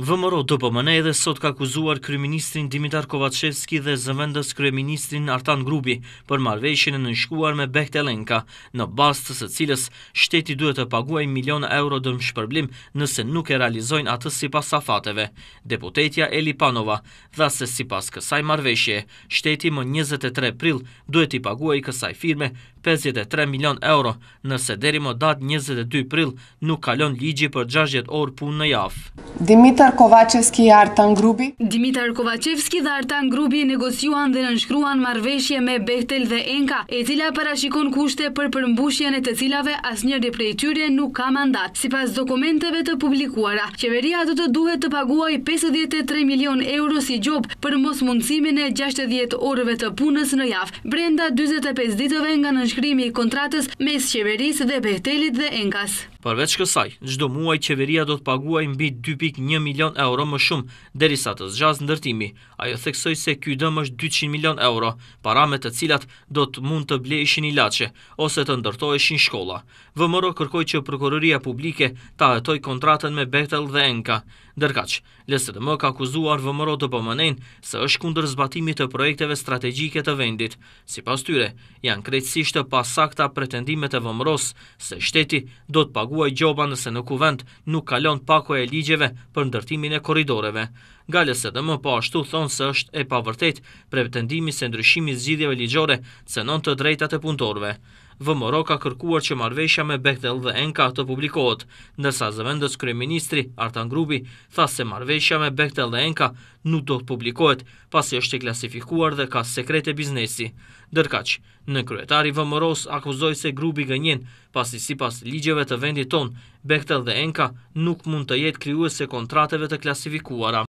Vëmëro të po pëmëne edhe sot ka kuzuar Kryministrin Dimitar Kovacevski dhe zëvendës Kryministrin Artan Grubi për marveshjën e nënshkuar me Bechtelenka, në bastës të së cilës shteti duhet të paguaj milion euro dëmë shpërblim nëse nuk e realizojnë atës si pas safateve. Deputetja Eli Panova dha se si pas kësaj marveshje, shteti më 23 pril duhet i paguaj kësaj firme 53 milion euro nëse deri më datë 22 pril nuk kalon ligji për 60 orë punë në jafë. Dimitar Kovacevski Artan Grubi? Dimitar Kovacevski dhe Artan Grubi negociuan dhe nënshkruan marveshje me Bechtel dhe Enka, e cila parashikon kushte për përmbushjen e të cilave as njërë prej tyre nuk ka mandat. Si pas dokumenteve të publikuara, qeveria të të duhet të paguaj 53 milion euro si gjop për mos mundësimin e 60 orëve të punës në javë, brenda 25 ditëve nga nënshkrimi i kontratës mes qeveris dhe Bechtelit dhe Enkas. Përveç kësaj, gjdo muaj qeveria do të paguaj mbi 2.1 milion euro më shumë, derisa të zxaz ndërtimi. Ajo theksoj se kjo dëm është 200 milion euro, paramet të cilat do të mund të ble ishin i lache, ose të ndërtojshin shkolla. Vëmëro kërkoj që prokuroria publike ta etoj kontratën me Betel dhe Enka. Dërkaq, lësë të më ka kuzuar vëmëro të pëmënen se është kundër zbatimit të projekteve strategjike të vendit. Si pas tyre, janë krejtësisht të pasakta pretendimet e vëmëros se shteti do të paguaj gjoba nëse në kuvend nuk kalon pako e ligjeve për ndërtimin e koridoreve. Galës edhe më po ashtu thonë se është e pavërtet pretendimi se ndryshimi zgjidhjeve ligjore senon të drejtat e punëtorve. Vëmoro ka kërkuar që marvesha me Bechtel dhe Enka të publikohet, nërsa zëvendës kryeministri, Artan Grubi tha se marvesha me Bechtel dhe Enka nuk do të publikohet, pasi është të klasifikuar dhe ka sekrete biznesi. Dërkaq, në kryetari Vëmëros akuzoj se Grubi gënjen, pasi si pas ligjeve të vendit ton, Bechtel dhe Enka nuk mund të jetë kryuese kontrateve të klasifikuara.